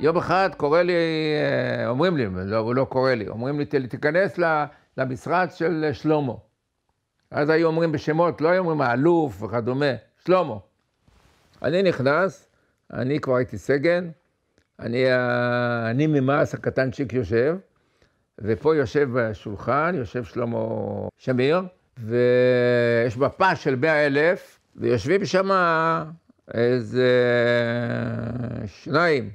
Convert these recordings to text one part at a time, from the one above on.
יום אחד קורא לי, אה, אומרים לי, לא, הוא לא קורא לי, אומרים לי, תיכנס למשרד של אה, שלמה. אז היו אומרים בשמות, לא היו אומרים האלוף וכדומה, שלמה. אני נכנס, אני כבר הייתי סגן, אני, אה, אני ממעש הקטנצ'יק יושב, ופה יושב בשולחן, יושב שלמה שמיר, ויש מפה של מאה אלף, ויושבים שם איזה שניים.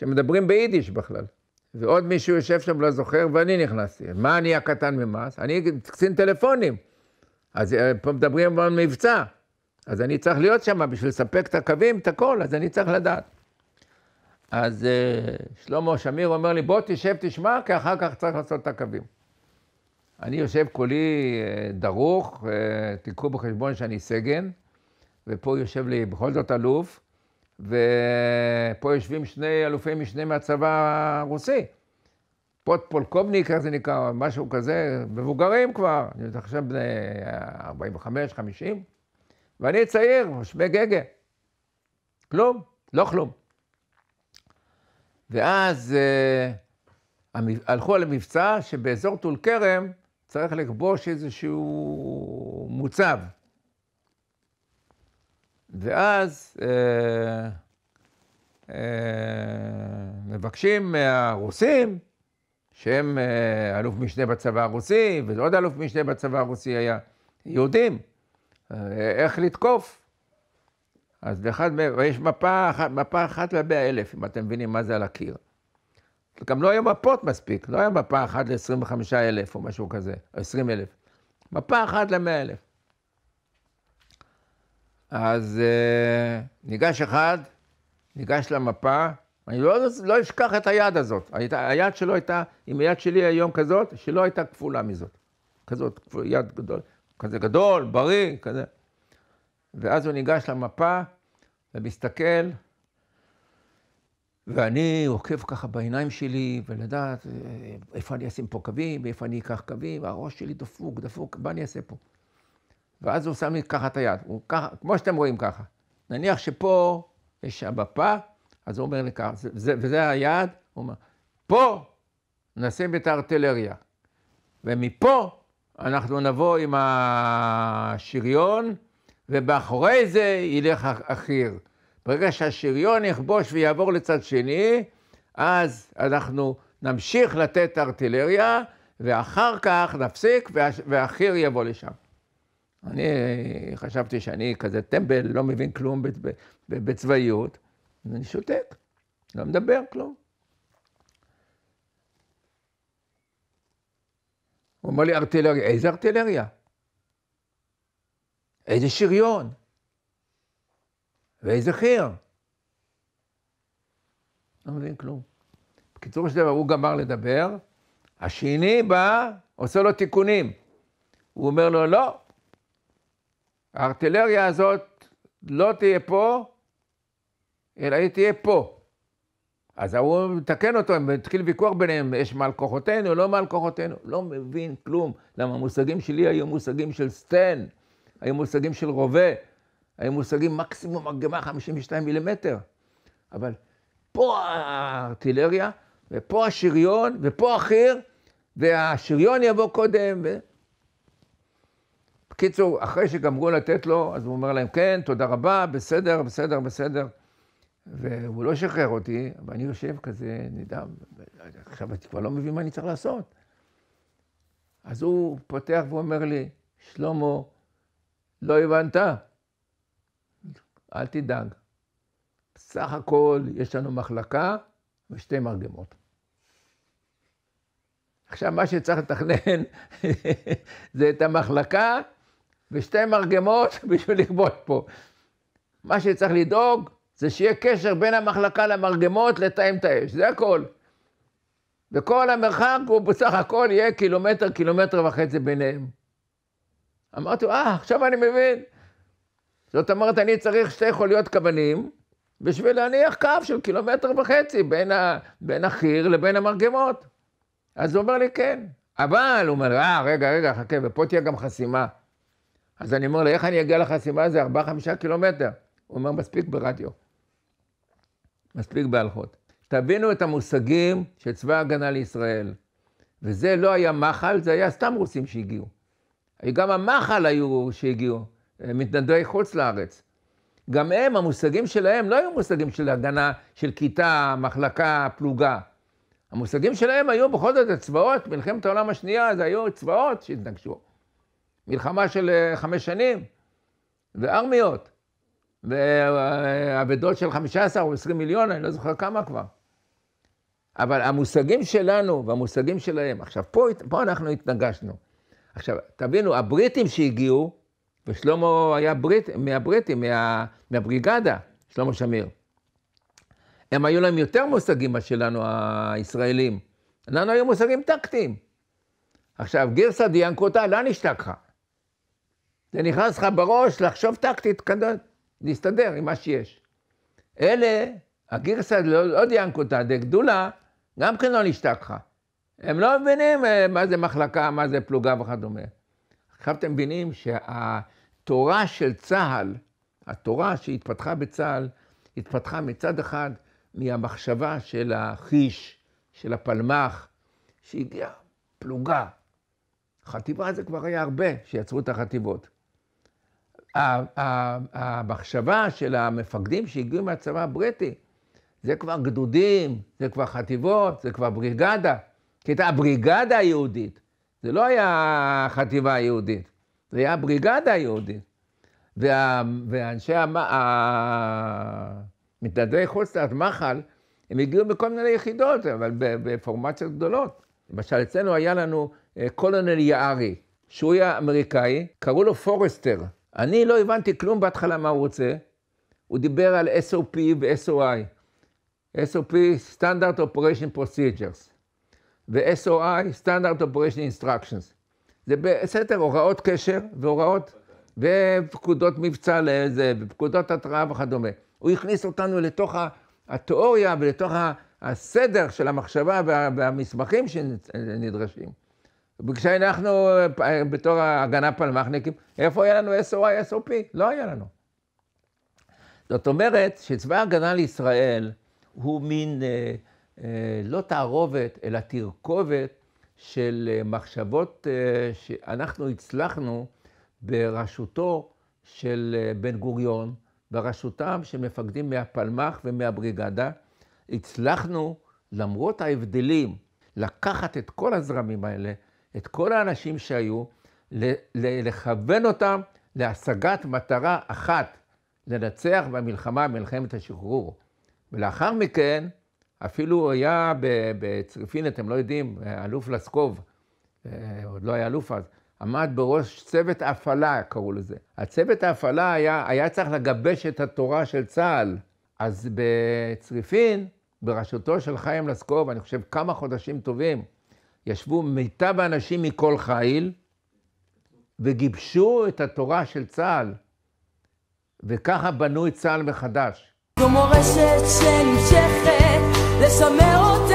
שמדברים ביידיש בכלל. ועוד מישהו יושב שם, לא זוכר, ואני נכנסתי. מה אני הקטן ממס? אני קצין טלפונים. אז אה, פה מדברים על מבצע. אז אני צריך להיות שם בשביל לספק את הקווים, את הכל, אז אני צריך לדעת. אז uh, שלמה שמיר אומר לי, בוא תשב, תשמע, כי אחר כך צריך לעשות את הקווים. אני יושב כולי אה, דרוך, תיקחו בחשבון שאני סגן, ופה יושב לי בכל זאת אלוף, ופה יושבים שני אלופי משנה מהצבא הרוסי. פוט פולקובניק, איך זה נקרא, משהו כזה, מבוגרים כבר, אני יודע, עכשיו בני 45, 50, ואני צעיר, שווה גגה. כלום, לא כלום. ואז אה, הלכו על המבצע שבאזור טול כרם צריך לכבוש איזשהו מוצב. ואז אה, אה, מבקשים מהרוסים, שהם אה, אלוף משנה בצבא הרוסי, ועוד אלוף משנה בצבא הרוסי היה, יהודים, איך לתקוף. אז באחד, יש מפה, אחת, מפה אחת למאה אלף, אם אתם מבינים מה זה על הקיר. גם לא היו מפות מספיק, לא היה מפה אחת ל-25 אלף או משהו כזה, או 20 אלף. מפה אחת ל-100 אלף. אז uh, ניגש אחד, ניגש למפה, אני לא, לא אשכח את היד הזאת. היית, היד שלו הייתה, אם היד שלי היום כזאת, שלא הייתה כפולה מזאת. כזאת, יד גדול, כזה גדול, בריא, כזה. ואז הוא ניגש למפה ומסתכל, ואני עוקב ככה בעיניים שלי, ולדעת אה, איפה אני אשים פה קווים, ואיפה אני אקח קווים, והראש שלי דפוק, דפוק, מה אני אעשה פה? ואז הוא שם לי ככה את היד, הוא ככה, כמו שאתם רואים ככה. נניח שפה יש המפה, אז הוא אומר לי ככה, וזה, וזה היד, הוא אומר, פה נשים את הארטילריה, ומפה אנחנו נבוא עם השריון, ובאחורי זה ילך החי"ר. ברגע שהשריון יכבוש ויעבור לצד שני, אז אנחנו נמשיך לתת ארטילריה, ואחר כך נפסיק והחי"ר יבוא לשם. אני חשבתי שאני כזה טמבל, לא מבין כלום בצבאיות, אז אני שותק, לא מדבר כלום. הוא אומר לי, ארטילריה, איזה ארטילריה? איזה שריון? ואיזה חיר? לא מבין כלום. בקיצור של דבר, הוא גמר לדבר, השני בא, עושה לו תיקונים. הוא אומר לו, לא, הארטילריה הזאת לא תהיה פה, אלא היא תהיה פה. אז ההוא מתקן אותו, התחיל ויכוח ביניהם, יש מעל כוחותינו, לא מעל כוחותינו. לא מבין כלום, למה המושגים שלי היו מושגים של סטן, היו מושגים של רובה, היו מושגים מקסימום מגמה 52 מילימטר. אבל פה הארטילריה, ופה השריון, ופה החי"ר, והשריון יבוא קודם, ו... קיצור, אחרי שגמרו לתת לו, אז הוא אומר להם, כן, תודה רבה, בסדר, בסדר, בסדר. והוא לא שחרר אותי, ואני יושב כזה נדהם, עכשיו אני כבר לא מבין מה אני צריך לעשות. אז הוא פותח ואומר לי, שלמה, לא הבנת? אל תדאג. בסך הכל יש לנו מחלקה ושתי מרגמות. עכשיו, מה שצריך לתכנן זה את המחלקה ושתי מרגמות בשביל לכבוש פה. מה שצריך לדאוג זה שיהיה קשר בין המחלקה למרגמות לתאם את האש, זה הכל. וכל המרחק הוא בסך הכל יהיה קילומטר, קילומטר וחצי ביניהם. אמרתי, אה, עכשיו אני מבין. זאת אומרת, אני צריך שתי חוליות כוונים בשביל להניח קו של קילומטר וחצי בין, ה, בין החיר לבין המרגמות. אז הוא אומר לי, כן. אבל, הוא אומר, אה, רגע, רגע, חכה, ופה תהיה גם חסימה. אז אני אומר לו, איך אני אגיע לחסימה? הזו? ארבעה, חמישה קילומטר. הוא אומר, מספיק ברדיו. מספיק בהלכות. תבינו את המושגים של צבא ההגנה לישראל. וזה לא היה מח"ל, זה היה סתם רוסים שהגיעו. גם המח"ל היו שהגיעו, אה, מתנדבי חוץ לארץ. גם הם, המושגים שלהם לא היו מושגים של הגנה, של כיתה, מחלקה, פלוגה. המושגים שלהם היו בכל זאת הצבאות, מלחמת העולם השנייה, זה היו צבאות שהתנגשו. מלחמה של אה, חמש שנים, וארמיות, ואבדות של חמישה עשר או עשרים מיליון, אני לא זוכר כמה כבר. אבל המושגים שלנו והמושגים שלהם, עכשיו פה, פה אנחנו התנגשנו. עכשיו, תבינו, הבריטים שהגיעו, ושלמה היה בריט, מהבריטים, מה, מהבריגדה, שלמה שמיר, הם היו להם יותר מושגים משלנו, הישראלים. לנו היו מושגים טקטיים. עכשיו, גרסא דיאנקותא, לאן השתכחה? זה נכנס לך בראש לחשוב טקטית, להסתדר עם מה שיש. אלה, הגרסה, לא, לא דיינק דיאנקותא דגדולה, גם כן לא נשתכחה. הם לא מבינים אה, מה זה מחלקה, מה זה פלוגה וכדומה. עכשיו אתם מבינים שהתורה של צה"ל, התורה שהתפתחה בצה"ל, התפתחה מצד אחד מהמחשבה של החיש, של הפלמ"ח, שהגיעה פלוגה. חטיבה זה כבר היה הרבה שיצרו את החטיבות. המחשבה של המפקדים שהגיעו מהצבא הבריטי, זה כבר גדודים, זה כבר חטיבות, זה כבר בריגדה. כי הייתה הבריגדה היהודית, זה לא היה החטיבה היהודית, זה היה הבריגדה היהודית. וה, ואנשי המ, המתנדבי חוץ לארץ מח"ל, הם הגיעו מכל מיני יחידות, אבל בפורמציות גדולות. למשל, אצלנו היה לנו אה, קולונל יערי, שהוא היה אמריקאי, קראו לו פורסטר. אני לא הבנתי כלום בהתחלה מה הוא רוצה. הוא דיבר על SOP ו-SOI. SOP, Standard Operation Procedures, ו-SOI, Standard Operation Instructions. זה בסדר, הוראות קשר והוראות, ופקודות מבצע לזה, ופקודות התראה וכדומה. הוא הכניס אותנו לתוך התיאוריה ולתוך הסדר של המחשבה והמסמכים שנדרשים. כשאנחנו אה, בתור הגנה פלמחניקים, איפה היה לנו SOI, SOP? לא היה לנו. זאת אומרת שצבא ההגנה לישראל הוא מין, אה, אה, לא תערובת, אלא תרכובת של אה, מחשבות אה, שאנחנו הצלחנו בראשותו של אה, בן גוריון, בראשותם של מפקדים מהפלמ"ח ומהבריגדה, הצלחנו, למרות ההבדלים, לקחת את כל הזרמים האלה את כל האנשים שהיו, לכוון אותם להשגת מטרה אחת, לנצח במלחמה, מלחמת השחרור. ולאחר מכן, אפילו הוא היה בצריפין, אתם לא יודעים, אלוף לסקוב, אה, עוד לא היה אלוף אז, עמד בראש צוות ההפעלה, קראו לזה. הצוות ההפעלה היה, היה צריך לגבש את התורה של צה"ל. אז בצריפין, בראשותו של חיים לסקוב, אני חושב כמה חודשים טובים, ישבו מיטב האנשים מכל חיל, וגיבשו את התורה של צה"ל, וככה בנו את צה"ל מחדש. זו מורשת שנמשכת לשמר אותה